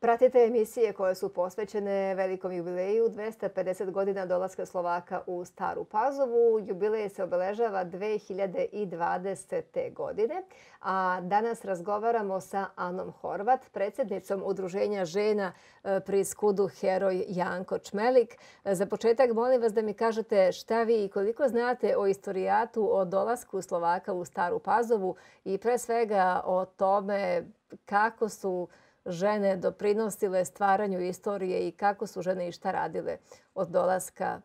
Pratite emisije koje su posvećene velikom jubileju 250 godina dolaska Slovaka u Staru Pazovu. Jubilej se obeležava 2020. godine, a danas razgovaramo sa Anom Horvat, predsednicom Udruženja žena e, pri skudu heroj Janko Čmelik. E, za početak molim vas da mi kažete šta vi i koliko znate o istorijatu o dolasku Slovaka u Staru Pazovu i pre svega o tome kako su žene doprinosile stvaranju istorije i kako su žene i šta radile od dolaska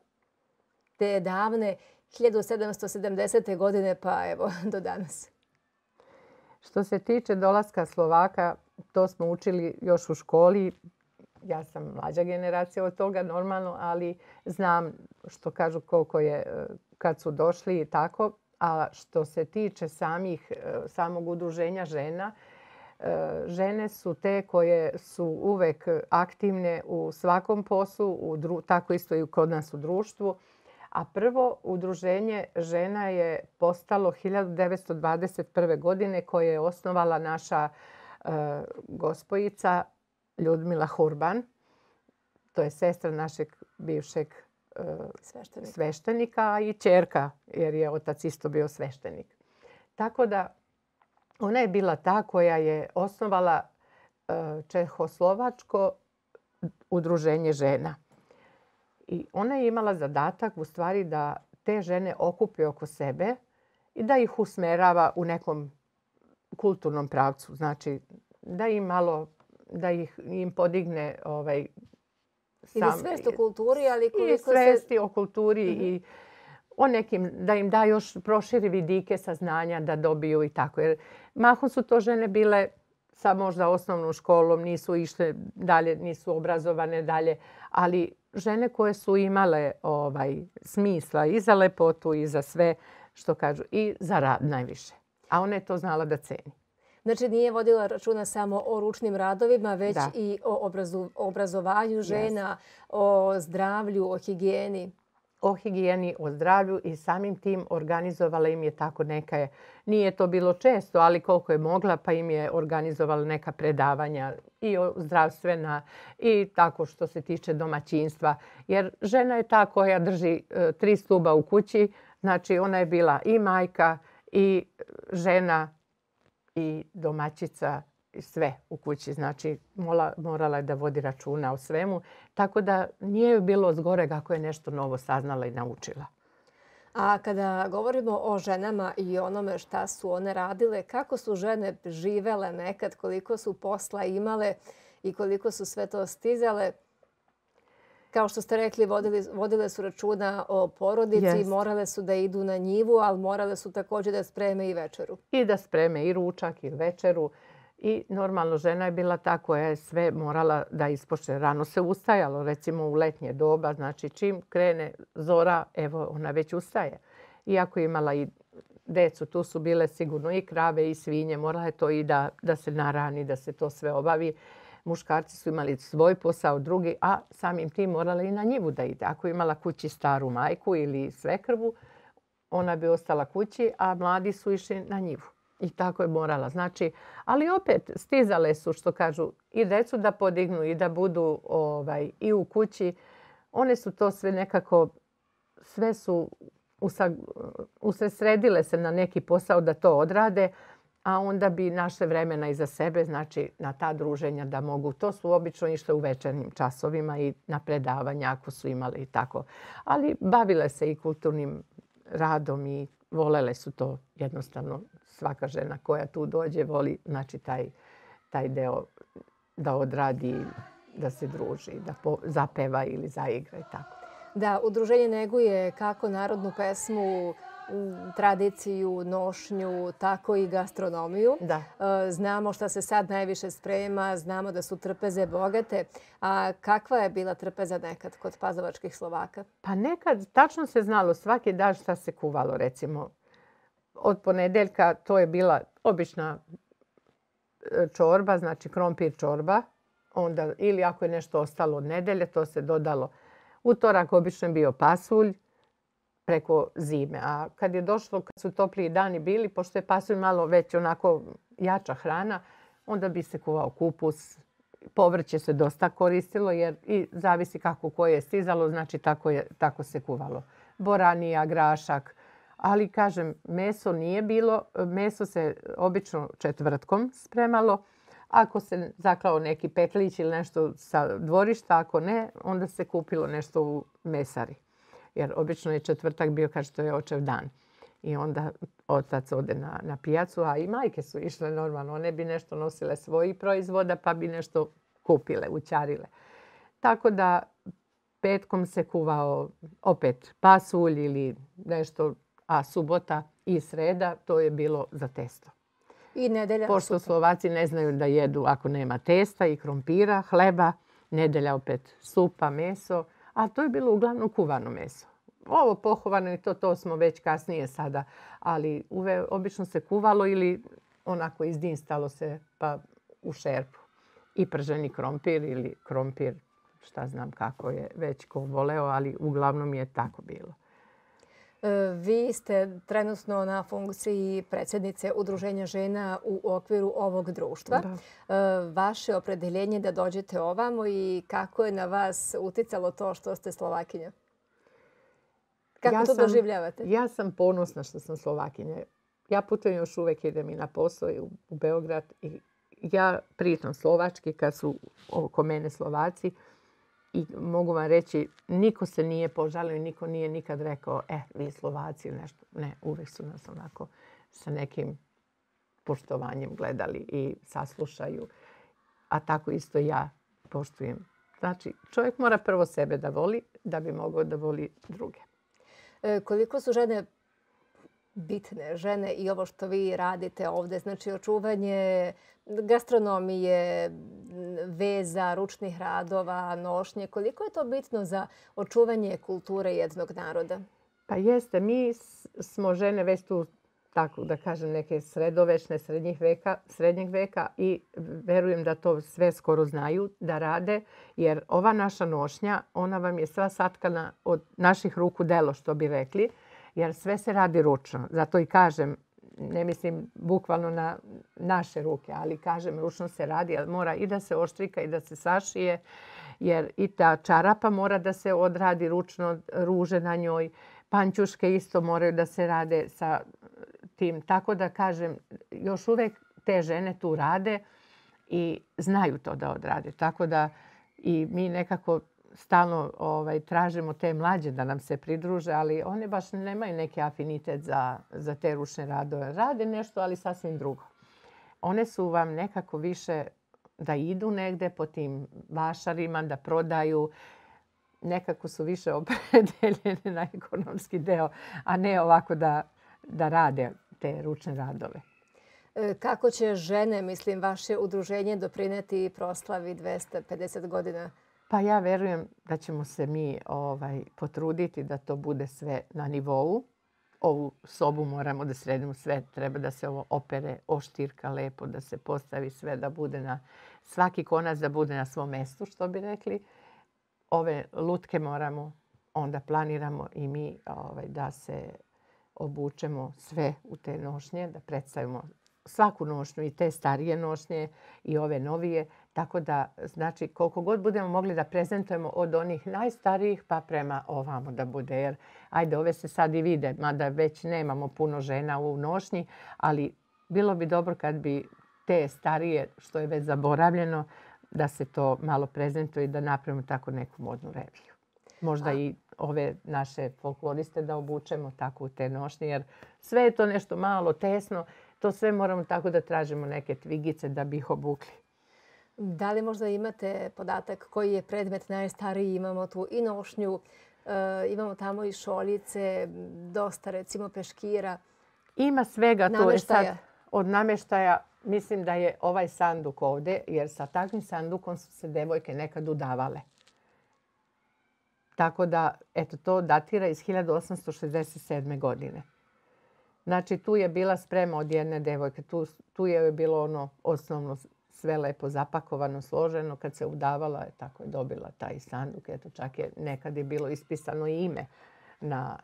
te davne 1770. godine pa evo do danas. Što se tiče dolaska Slovaka, to smo učili još u školi. Ja sam mlađa generacija od toga normalno, ali znam što kažu koliko je e, kad su došli i tako. A što se tiče samih, e, samog udruženja žena, E, žene su te koje su uvek aktivne u svakom poslu, u dru, tako isto i kod nas u društvu. A prvo udruženje žena je postalo 1921. godine koje je osnovala naša e, gospojica Ljudmila Hurban. To je sestra našeg bivšeg e, sveštenika. sveštenika i čerka, jer je otac isto bio sveštenik. Tako da Ona je bila ta koja je osnovala e, Čehoslovačko udruženje žena. I ona je imala zadatak u stvari da te žene okupi oko sebe i da ih usmerava u nekom kulturnom pravcu. Znači, da im malo, da ih, im podigne ovaj, sam... I svest o kulturi, ali koliko se... I svesti se... o kulturi mm -hmm. i o nekim, da im da još proširi vidike saznanja da dobiju i tako. Jer mahom su to žene bile sa možda osnovnom školom, nisu išle dalje, nisu obrazovane dalje, ali žene koje su imale ovaj smisla i za lepotu i za sve što kažu i za rad najviše. A ona je to znala da ceni. Znači nije vodila računa samo o ručnim radovima, već da. i o obrazu, obrazovanju žena, yes. o zdravlju, o higijeni o higijeni, o zdravlju i samim tim organizovala im je tako neka je. Nije to bilo često, ali koliko je mogla pa im je organizovala neka predavanja i o zdravstvena i tako što se tiče domaćinstva. Jer žena je ta koja drži e, tri stuba u kući, znači ona je bila i majka i žena i domaćica sve u kući. Znači, mola, morala je da vodi računa o svemu. Tako da nije bilo zgoreg ako je nešto novo saznala i naučila. A kada govorimo o ženama i onome šta su one radile, kako su žene živele nekad, koliko su posla imale i koliko su sve to stizale, kao što ste rekli, vodile, vodile su računa o porodici, yes. morale su da idu na njivu, ali morale su takođe da spreme i večeru. I da spreme i ručak i večeru. I normalno žena je bila ta koja je sve morala da ispoče. Rano se ustajalo, recimo u letnje doba, znači čim krene zora, evo ona već ustaje. Iako je imala i decu, tu su bile sigurno i krave i svinje, morala je to i da, da se narani, da se to sve obavi. Muškarci su imali svoj posao, drugi, a samim tim morala i na njivu da ide. Ako je imala kući staru majku ili svekrvu, ona bi ostala kući, a mladi su išli na njivu. I tako je morala. Znači, ali opet stizale su što kažu i decu da podignu i da budu ovaj, i u kući. One su to sve nekako, sve su usag, usesredile se na neki posao da to odrade, a onda bi naše vremena za sebe, znači na ta druženja da mogu. To su obično išle u večernjim časovima i na predavanja ako su imale i tako. Ali bavile se i kulturnim radom i volele su to jednostavno svaka žena koja tu dođe voli znači, taj, taj deo da odradi, da se druži, da po, zapeva ili zaigra i tako. Da, udruženje neguje kako narodnu pesmu, tradiciju, nošnju, tako i gastronomiju. Da. E, znamo šta se sad najviše sprema, znamo da su trpeze bogate. A kakva je bila trpeza nekad kod pazovačkih Slovaka? Pa nekad tačno se znalo svaki dan šta se kuvalo, recimo od ponedeljka to je bila obična e, čorba, znači krompir čorba. Onda, ili ako je nešto ostalo od nedelje, to se dodalo. Utorak obično je bio pasulj preko zime. A kad je došlo, kad su topliji dani bili, pošto je pasulj malo već onako jača hrana, onda bi se kuvao kupus, povrće se dosta koristilo jer i zavisi kako koje je stizalo, znači tako, je, tako se kuvalo. Boranija, grašak, ali kažem meso nije bilo, meso se obično četvrtkom spremalo, Ako se zaklao neki petlić ili nešto sa dvorišta, ako ne, onda se kupilo nešto u mesari. Jer obično je četvrtak bio, kaže, to je očev dan. I onda otac ode na, na pijacu, a i majke su išle normalno. One bi nešto nosile svojih proizvoda pa bi nešto kupile, učarile. Tako da petkom se kuvao opet pasulj ili nešto a subota i sreda to je bilo za testo. I nedelja? Pošto supa. Slovaci ne znaju da jedu ako nema testa i krompira, hleba, nedelja opet supa, meso, a to je bilo uglavnom kuvano meso. Ovo pohovano i to, to smo već kasnije sada, ali uve, obično se kuvalo ili onako izdinstalo se pa u šerpu. I prženi krompir ili krompir, šta znam kako je već ko voleo, ali uglavnom je tako bilo. Vi ste trenutno na funkciji predsjednice Udruženja žena u okviru ovog društva. Da. E, vaše opredeljenje da dođete ovamo i kako je na vas uticalo to što ste Slovakinja? Kako ja to sam, doživljavate? Ja sam ponosna što sam Slovakinja. Ja putujem još uvijek, idem i na posao i u, Beograd. I ja pričam slovački kad su oko mene Slovaci i mogu vam reći, niko se nije požalio, i niko nije nikad rekao, e, vi Slovaci ili nešto. Ne, uvek su nas onako sa nekim poštovanjem gledali i saslušaju. A tako isto ja poštujem. Znači, čovjek mora prvo sebe da voli, da bi mogao da voli druge. E, koliko su žene bitne žene i ovo što vi radite ovde, znači očuvanje gastronomije, veza, ručnih radova, nošnje. Koliko je to bitno za očuvanje kulture jednog naroda? Pa jeste, mi smo žene već tu tako da kažem neke sredovečne srednjih veka, srednjeg veka i verujem da to sve skoro znaju da rade jer ova naša nošnja ona vam je sva satkana od naših ruku delo što bi rekli jer sve se radi ručno. Zato i kažem ne mislim bukvalno na naše ruke, ali kažem, ručno se radi, ali mora i da se oštrika i da se sašije, jer i ta čarapa mora da se odradi ručno, ruže na njoj, pančuške isto moraju da se rade sa tim. Tako da kažem, još uvek te žene tu rade i znaju to da odrade. Tako da i mi nekako stalno ovaj, tražimo te mlađe da nam se pridruže, ali one baš nemaju neki afinitet za, za te ručne radove. Rade nešto, ali sasvim drugo. One su vam nekako više da idu negde po tim vašarima, da prodaju. Nekako su više opredeljene na ekonomski deo, a ne ovako da, da rade te ručne radove. E, kako će žene, mislim, vaše udruženje doprineti proslavi 250 godina Pa ja verujem da ćemo se mi ovaj, potruditi da to bude sve na nivou. Ovu sobu moramo da sredimo sve. Treba da se ovo opere oštirka lepo, da se postavi sve, da bude na svaki konac da bude na svom mestu, što bi rekli. Ove lutke moramo, onda planiramo i mi ovaj, da se obučemo sve u te nošnje, da predstavimo svaku nošnju i te starije nošnje i ove novije Tako da, znači, koliko god budemo mogli da prezentujemo od onih najstarijih pa prema ovamo da bude. Jer, ajde, ove se sad i vide, mada već nemamo puno žena u nošnji, ali bilo bi dobro kad bi te starije, što je već zaboravljeno, da se to malo prezentuje i da napravimo tako neku modnu reviju. Možda A... i ove naše folkloriste da obučemo tako u te nošnje, jer sve je to nešto malo tesno, to sve moramo tako da tražimo neke tvigice da bi ih obukli. Da li možda imate podatak koji je predmet najstariji? Imamo tu i nošnju, eh, imamo tamo i šoljice, dosta recimo peškira. Ima svega to e je sad od nameštaja. Mislim da je ovaj sanduk ovde, jer sa takvim sandukom su se devojke nekad udavale. Tako da, eto, to datira iz 1867. godine. Znači, tu je bila sprema od jedne devojke. Tu, tu je bilo ono osnovno sve lepo zapakovano, složeno. Kad se udavala, je tako je dobila taj sanduk. Eto, čak je nekad je bilo ispisano ime na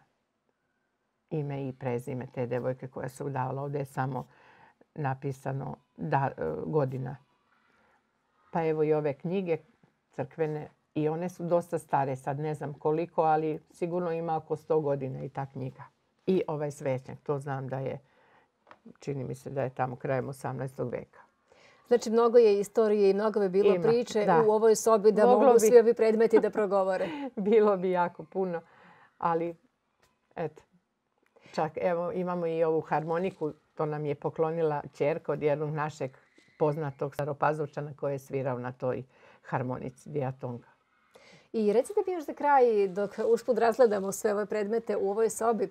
ime i prezime te devojke koja se udavala. Ovde je samo napisano da, e, godina. Pa evo i ove knjige crkvene i one su dosta stare, sad ne znam koliko, ali sigurno ima oko 100 godina i ta knjiga. I ovaj svećnjak, to znam da je, čini mi se da je tamo krajem 18. veka. Znači, mnogo je istorije i mnogo bi bilo priče da. u ovoj sobi da mogu bi... svi ovi predmeti da progovore. bilo bi jako puno, ali eto. Čak evo, imamo i ovu harmoniku, to nam je poklonila čerka od jednog našeg poznatog staropazovčana koji je svirao na toj harmonici, dijatonka. I recite mi još za kraj, dok usput razgledamo sve ove predmete u ovoj sobi, e,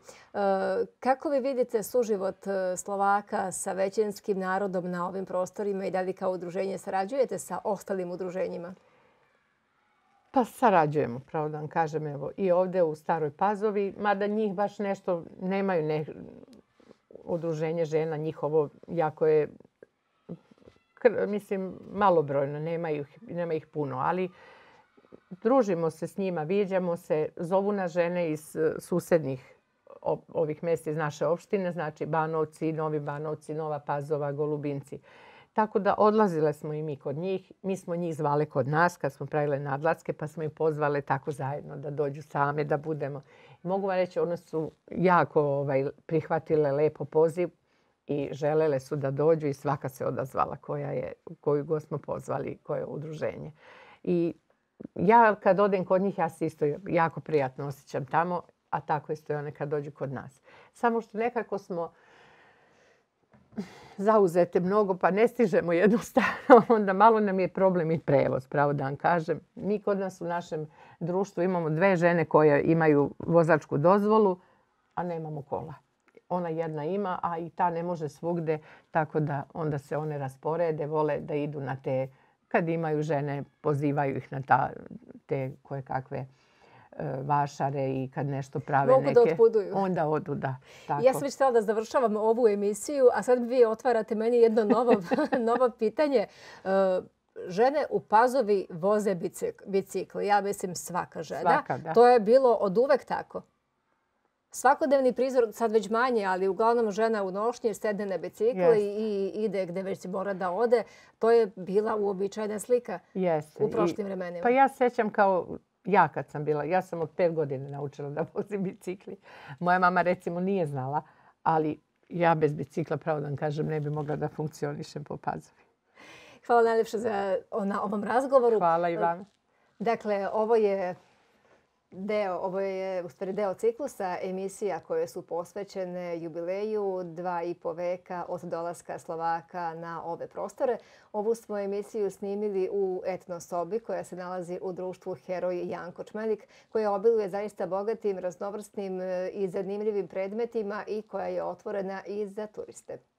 kako vi vidite suživot e, Slovaka sa većinskim narodom na ovim prostorima i da li kao udruženje sarađujete sa ostalim udruženjima? Pa sarađujemo, pravo da vam kažem, evo, i ovde u Staroj Pazovi, mada njih baš nešto nemaju ne, udruženje žena, njihovo jako je, mislim, malobrojno, nema ih, nema ih puno, ali družimo se s njima, viđamo se, zovu na žene iz e, susednih ovih mesta iz naše opštine, znači Banovci, Novi Banovci, Nova Pazova, Golubinci. Tako da odlazile smo i mi kod njih. Mi smo njih zvale kod nas kad smo pravile nadlatske pa smo ih pozvale tako zajedno da dođu same, da budemo. Mogu vam reći, one su jako ovaj, prihvatile lepo poziv i želele su da dođu i svaka se odazvala koja je, koju god smo pozvali, koje je udruženje. I ja kad odem kod njih, ja se isto jako prijatno osjećam tamo, a tako isto i one kad dođu kod nas. Samo što nekako smo zauzete mnogo pa ne stižemo jednostavno, onda malo nam je problem i prevoz, pravo da vam kažem. Mi kod nas u našem društvu imamo dve žene koje imaju vozačku dozvolu, a nemamo kola. Ona jedna ima, a i ta ne može svugde, tako da onda se one rasporede, vole da idu na te kad imaju žene, pozivaju ih na ta, te koje kakve e, vašare i kad nešto prave Mogu da neke... Mogu da otpuduju. Onda odu, da. Tako. Ja sam već htjela da završavam ovu emisiju, a sad vi otvarate meni jedno novo, novo pitanje. E, žene u pazovi voze bicikl. Ja mislim svaka žena. Svaka, da. To je bilo od uvek tako. Svakodnevni prizor, sad već manje, ali uglavnom žena u nošnji sedne na bicikl yes. i ide gde već mora da ode. To je bila uobičajena slika yes. u prošlim I, vremenima. Pa ja sećam kao ja kad sam bila, ja sam od pet godine naučila da vozim bicikli. Moja mama recimo nije znala, ali ja bez bicikla, pravo da vam kažem, ne bi mogla da funkcionišem po pazovi. Hvala najljepše za, ona, ovom razgovoru. Hvala i vam. Dakle, ovo je Deo, ovo je u stvari deo ciklusa emisija koje su posvećene jubileju dva i po veka od dolaska Slovaka na ove prostore. Ovu smo emisiju snimili u etno sobi koja se nalazi u društvu Heroj Janko Čmelik koja obiluje zaista bogatim, raznovrsnim e, i zanimljivim predmetima i koja je otvorena i za turiste.